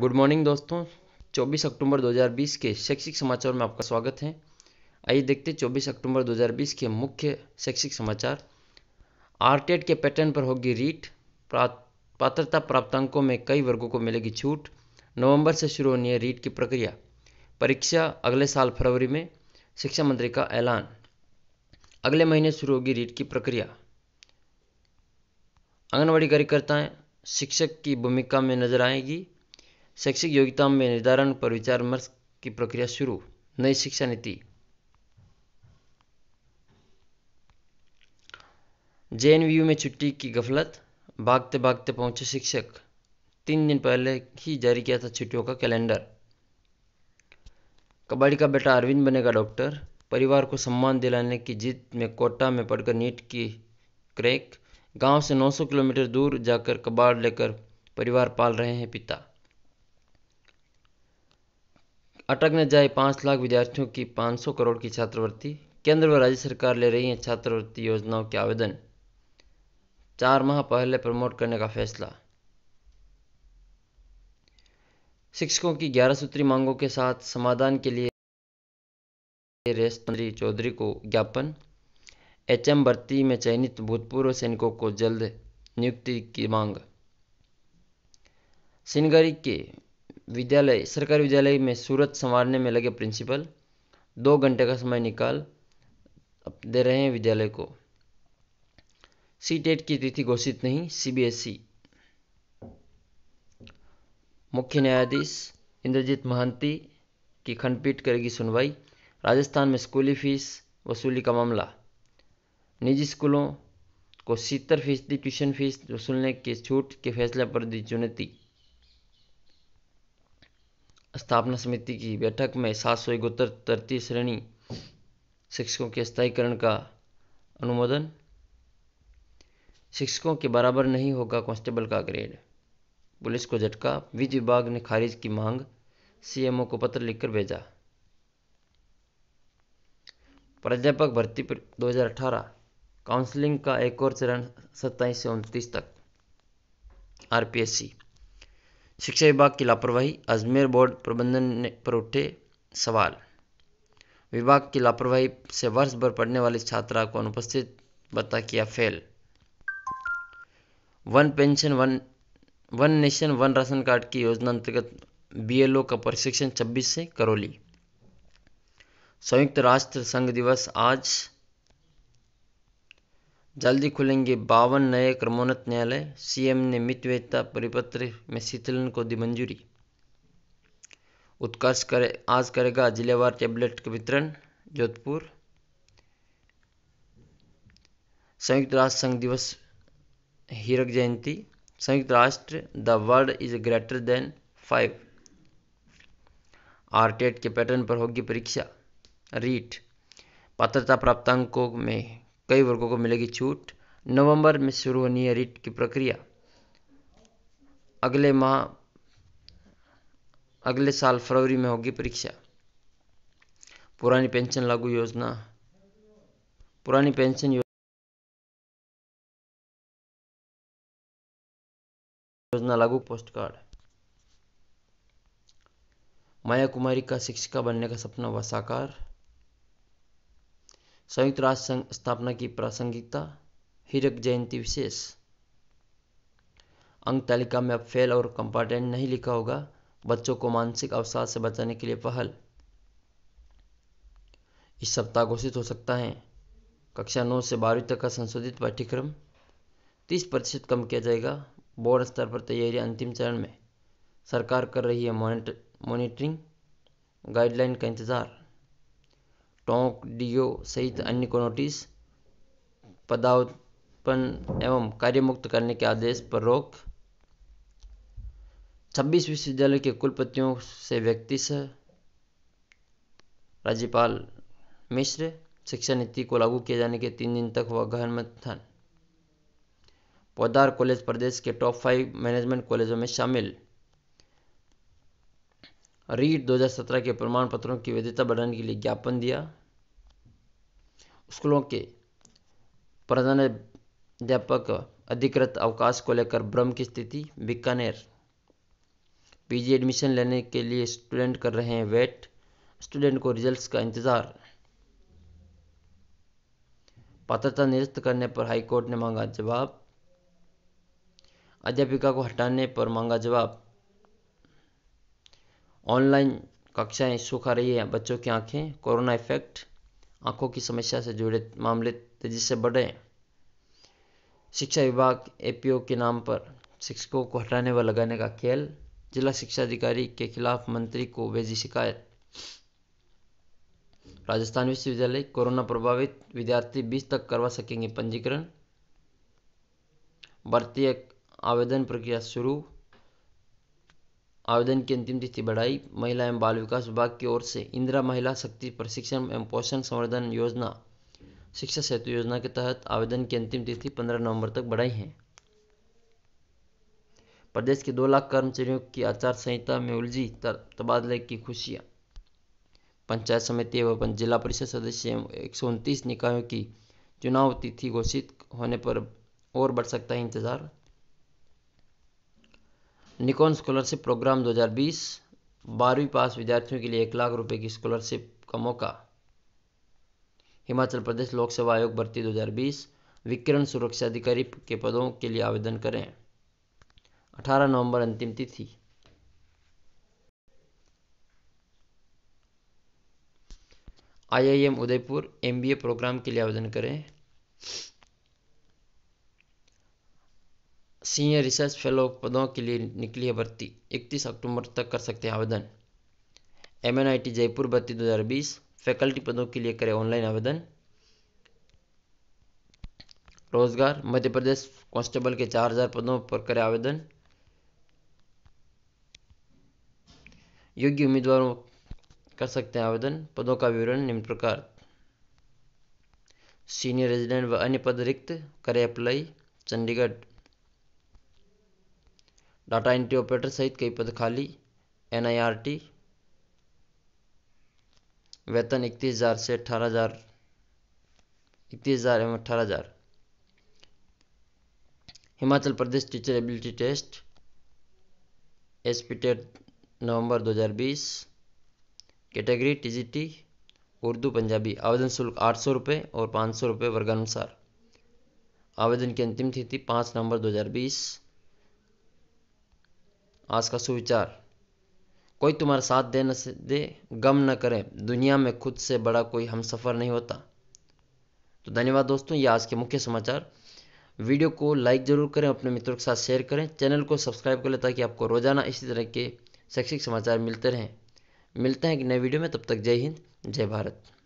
Good morning दोस्तों 24 अक्टूबर 2020 के शैक्षिक समाचार में आपका स्वागत है आइए देखते हैं 24 अक्टूबर 2020 के मुख्य शैक्षिक समाचार आरटेट के पैटर्न पर होगी रीट पात्रता प्राप्तांकों में कई वर्गों को मिलेगी छूट नवंबर से शुरू होनी है रीट की प्रक्रिया परीक्षा अगले साल फरवरी में शिक्षा मंत्री का ऐलान अगले महीने शुरू होगी रीट की प्रक्रिया आंगनबाड़ी कार्यकर्ताएं शिक्षक की भूमिका में नजर आएगी शैक्षिक योग्यता में निर्धारण पर विचार विमर्श की प्रक्रिया शुरू नई शिक्षा नीति जे में छुट्टी की गफलत भागते भागते पहुंचे शिक्षक तीन दिन पहले ही जारी किया था छुट्टियों का कैलेंडर कबाड़ी का बेटा अरविंद बनेगा डॉक्टर परिवार को सम्मान दिलाने की जीत में कोटा में पढ़कर नीट की क्रैक गांव से 900 किलोमीटर दूर जाकर कबाड़ लेकर परिवार पाल रहे हैं पिता अटक न जाए पाँच लाख विद्यार्थियों की सौ करोड़ की छात्रवृत्ति केंद्र व राज्य सरकार ले रही है छात्रवृत्ति योजनाओं के आवेदन चार माह पहले प्रमोट करने का फैसला शिक्षकों की ग्यारह सूत्री मांगों के साथ समाधान के लिए रेस चौधरी को ज्ञापन एचएम भर्ती में चयनित भूतपूर्व सैनिकों को जल्द नियुक्ति की मांग सिनगरी के विद्यालय सरकारी विद्यालय में सूरत संवारने में लगे प्रिंसिपल दो घंटे का समय निकाल दे रहे हैं विद्यालय को सी टेट की तिथि घोषित नहीं सीबीएसई e। मुख्य न्यायाधीश इंद्रजीत महंती की खंडपीठ करेगी सुनवाई राजस्थान में स्कूली फीस वसूली का मामला निजी स्कूलों को सीतर फीसदी ट्यूशन फीस वसूलने की छूट के फैसले पर दी चुनौती स्थापना समिति की बैठक में सात सौ इकहत्तर तृतीय श्रेणी शिक्षकों के स्थायीकरण का अनुमोदन शिक्षकों के बराबर नहीं होगा कांस्टेबल का ग्रेड पुलिस को झटका विज विभाग ने खारिज की मांग सीएमओ को पत्र लिखकर भेजा प्राध्यापक भर्ती 2018 काउंसलिंग का एक और चरण सत्ताईस से उनतीस तक आरपीएससी शिक्षा विभाग की लापरवाही अजमेर बोर्ड प्रबंधन ने पर उठे सवाल विभाग की लापरवाही से वर्ष भर पढ़ने वाली छात्रा को अनुपस्थित बता किया fail one pension one one nation one ration card की योजना अंतर्गत बीएलओ का प्रशिक्षण 26 से करोली संयुक्त राष्ट्र संघ दिवस आज जल्दी खुलेंगे बावन नए क्रमोन्नत न्यायालय सीएम ने मितवेता परिपत्र में शिथिलन को दी मंजूरी उत्कर्ष करे आज करेगा जिलेवार टैबलेट का वितरण जोधपुर संयुक्त राष्ट्र संघ दिवस हीरक जयंती संयुक्त राष्ट्र the world is greater than five आर के पैटर्न पर होगी परीक्षा रीट पात्रता प्राप्तांकों में कई वर्गों को मिलेगी छूट नवंबर में शुरू होनी है रिट की प्रक्रिया अगले माह अगले साल फरवरी में होगी परीक्षा पुरानी पेंशन लागू योजना पुरानी पेंशन योजना लागू पोस्ट कार्ड माया कुमारी का शिक्षिका बनने का सपना व साकार संयुक्त राष्ट्र संघ स्थापना की प्रासंगिकता हीरक जयंती विशेष अंक तालिका में अब फेल और कंपार्टेंट नहीं लिखा होगा बच्चों को मानसिक अवसाद से बचाने के लिए पहल इस सप्ताह घोषित हो सकता है कक्षा नौ से बारहवीं तक का संशोधित पाठ्यक्रम तीस प्रतिशत कम किया जाएगा बोर्ड स्तर पर तैयारी अंतिम चरण में सरकार कर रही है मॉनिटरिंग गाइडलाइन का इंतजार टोंक डीओ सहित अन्य को नोटिस पदावपन एवं कार्यमुक्त करने के आदेश पर रोक छब्बीस विश्वविद्यालय के कुलपतियों से व्यक्ति से राज्यपाल मिश्र शिक्षा नीति को लागू किए जाने के तीन दिन तक हुआ गहन मंथन पौधार कॉलेज प्रदेश के टॉप फाइव मैनेजमेंट कॉलेजों में शामिल रीट 2017 के प्रमाण पत्रों की वैधता बढ़ाने के लिए ज्ञापन दिया स्कूलों के अध्यापक अधिकृत अवकाश को लेकर भ्रम की स्थिति बीकानेर पीजी एडमिशन लेने के लिए स्टूडेंट कर रहे हैं वेट स्टूडेंट को रिजल्ट्स का इंतजार पात्रता निरस्त करने पर हाईकोर्ट ने मांगा जवाब अध्यापिका को हटाने पर मांगा जवाब ऑनलाइन कक्षाएं सूखा रही है बच्चों की आंखें कोरोना इफेक्ट आंखों की समस्या से जुड़े मामले तेजी से बढ़े शिक्षा विभाग एपीओ के नाम पर शिक्षकों को हटाने व लगाने का खेल जिला शिक्षा अधिकारी के खिलाफ मंत्री को भेजी शिकायत राजस्थान विश्वविद्यालय कोरोना प्रभावित विद्यार्थी बीस तक करवा सकेंगे पंजीकरण भर्ती आवेदन प्रक्रिया शुरू आवेदन की अंतिम तिथि बढ़ाई महिला एवं बाल विकास विभाग की ओर से इंदिरा महिला शक्ति प्रशिक्षण एवं पोषण संवर्धन योजना शिक्षा सेतु योजना के तहत आवेदन की अंतिम तिथि 15 नवंबर तक बढ़ाई है प्रदेश के दो लाख कर्मचारियों की आचार संहिता में उलझी तबादले की खुशियां पंचायत समिति एवं जिला परिषद सदस्य एवं एक निकायों की चुनाव तिथि घोषित होने पर और बढ़ सकता है इंतजार निकॉन स्कॉलरशिप प्रोग्राम 2020 बारहवीं पास विद्यार्थियों के लिए एक लाख रुपए की स्कॉलरशिप का मौका हिमाचल प्रदेश लोक सेवा आयोग भर्ती 2020 विकिरण सुरक्षा अधिकारी के पदों के लिए आवेदन करें 18 नवंबर अंतिम तिथि आईआईएम उदयपुर एमबीए प्रोग्राम के लिए आवेदन करें सीनियर रिसर्च फेलो पदों के लिए निकली है भर्ती इकतीस अक्टूबर तक कर सकते हैं आवेदन एम जयपुर भर्ती 2020 फैकल्टी पदों के लिए करें ऑनलाइन आवेदन रोजगार मध्य प्रदेश कांस्टेबल के 4000 पदों पर करें आवेदन योग्य उम्मीदवारों कर सकते हैं आवेदन पदों का विवरण निम्न प्रकार सीनियर रेजिडेंट व अन्य पद रिक्त करें apply Chandigarh data entry operator सहित कई पद खाली टी वेतन इकतीस हज़ार से अठारह हज़ार इकतीस हज़ार एवं अठारह हज़ार Himachal Pradesh teacher ability test S P TET नवंबर 2020 कैटेगरी टीजीटी उर्दू पंजाबी आवेदन शुल्क आठ सौ रुपये और पाँच सौ रुपये वर्गानुसार आवेदन की अंतिम तिथि पाँच नवंबर 2020 आज का सुविचार कोई तुम्हारा साथ दे न दे गम न करें दुनिया में खुद से बड़ा कोई हम सफ़र नहीं होता तो धन्यवाद दोस्तों ये आज के मुख्य समाचार वीडियो को लाइक ज़रूर करें अपने मित्रों के साथ शेयर करें चैनल को सब्सक्राइब कर लें ताकि आपको रोज़ाना इसी तरह के शैक्षिक समाचार मिलते रहें मिलते हैं एक नए वीडियो में तब तक जय हिंद जय भारत